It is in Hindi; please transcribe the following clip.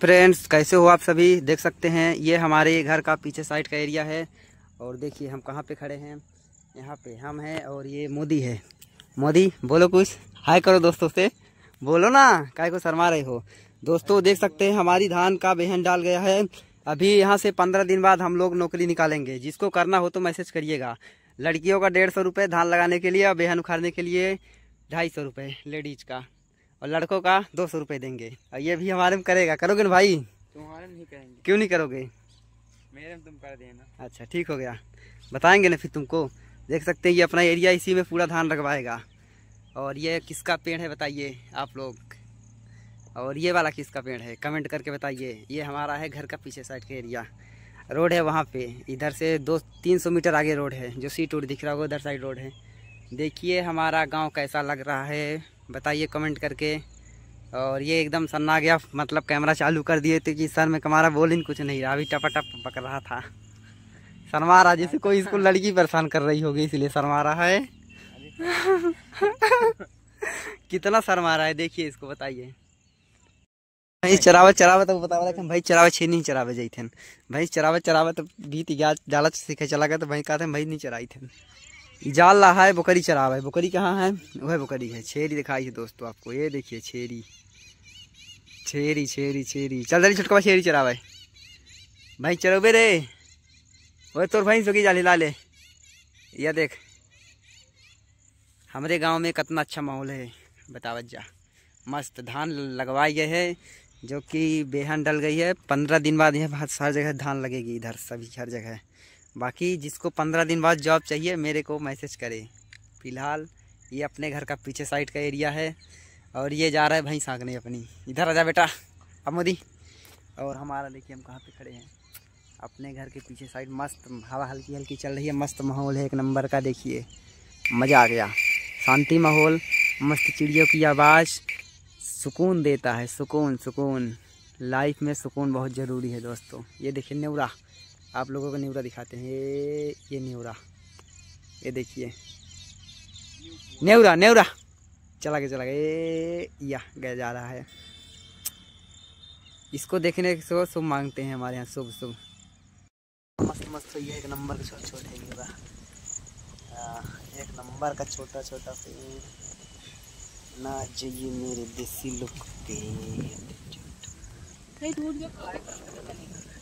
फ्रेंड्स कैसे हो आप सभी देख सकते हैं ये हमारे घर का पीछे साइड का एरिया है और देखिए हम कहाँ पे खड़े हैं यहाँ पे हम हैं और ये मोदी है मोदी बोलो कुछ हाय करो दोस्तों से बोलो ना काय को शर्मा रहे हो दोस्तों देख सकते हैं हमारी धान का बेहन डाल गया है अभी यहाँ से पंद्रह दिन बाद हम लोग नौकरी निकालेंगे जिसको करना हो तो मैसेज करिएगा लड़कियों का डेढ़ सौ रुपये धान लगाने के लिए और बेहन उखाड़ने के लिए ढाई सौ रुपये लेडीज का और लड़कों का दो सौ रुपये देंगे और ये भी हमारे में करेगा करोगे ना भाई तुम्हारे नहीं करेंगे क्यों नहीं करोगे मेरे में तुम कर देना अच्छा ठीक हो गया बताएंगे ना फिर तुमको देख सकते हैं ये अपना एरिया इसी में पूरा धान रखवाएगा और ये किसका पेड़ है बताइए आप लोग और ये वाला किसका पेड़ है कमेंट करके बताइए ये हमारा है घर का पीछे साइड का एरिया रोड है वहाँ पे इधर से दो तीन सौ मीटर आगे रोड है जो सीट टूर दिख रहा होगा उधर साइड रोड है देखिए हमारा गांव कैसा लग रहा है बताइए कमेंट करके और ये एकदम सन्ना गया मतलब कैमरा चालू कर दिए थे कि सर में कमारा बोल इन कुछ नहीं रहा अभी टपा टप पकड़ रहा था शर्मा रहा जैसे कोई स्कूल लड़की परेशान कर रही होगी इसलिए शर्मा रहा है कितना शर्मा रहा है देखिए इसको बताइए भाई चरावे चरावे तो बता रहा था भाई चरावे छे नहीं चरावे जाए थे भाई चरावे चरावे तो बीत गया डाला सीखे चला गया तो भाई कहा था भाई नहीं चराई थे जाल रहा है बकरी चरा है बकरी कहाँ है वह बकरी है छेरी दिखाई है दोस्तों आपको ये देखिए छेरी छेरी छेरी छेरी चल जल्दी छोटका छेरी चरा भाई भाई चलो बे रे वह तो भाई सुखी जाल हिला ले यह देख हमारे गांव में कितना अच्छा माहौल है बतावत जा मस्त धान लगवाई गए है जो कि बेहन डल गई है पंद्रह दिन बाद यह हर जगह धान लगेगी इधर सभी हर जगह बाकी जिसको पंद्रह दिन बाद जॉब चाहिए मेरे को मैसेज करे फ़िलहाल ये अपने घर का पीछे साइड का एरिया है और ये जा रहा है भाई सांकने अपनी इधर आ जा बेटा अब मोदी और हमारा देखिए हम कहाँ पे खड़े हैं अपने घर के पीछे साइड मस्त हवा हल्की हल्की चल रही है मस्त माहौल है एक नंबर का देखिए मज़ा आ गया शांति माहौल मस्त चिड़ियों की आवाज़ सुकून देता है सुकून सुकून लाइफ में सुकून बहुत ज़रूरी है दोस्तों ये देखिए नेवरा आप लोगों को नेवरा दिखाते हैं ये ये न्यूरा ये देखिए नेवरा नेवरा चला गया चला गया या गया जा रहा है इसको देखने के सुबह सुबह मांगते हैं हमारे यहाँ सुबह सुबह मस्त मस्त ये एक नंबर का छोटा छोटा है न्यूरा एक नंबर का छोटा छोटा पेड़ ना जी मेरे देसी लुक पे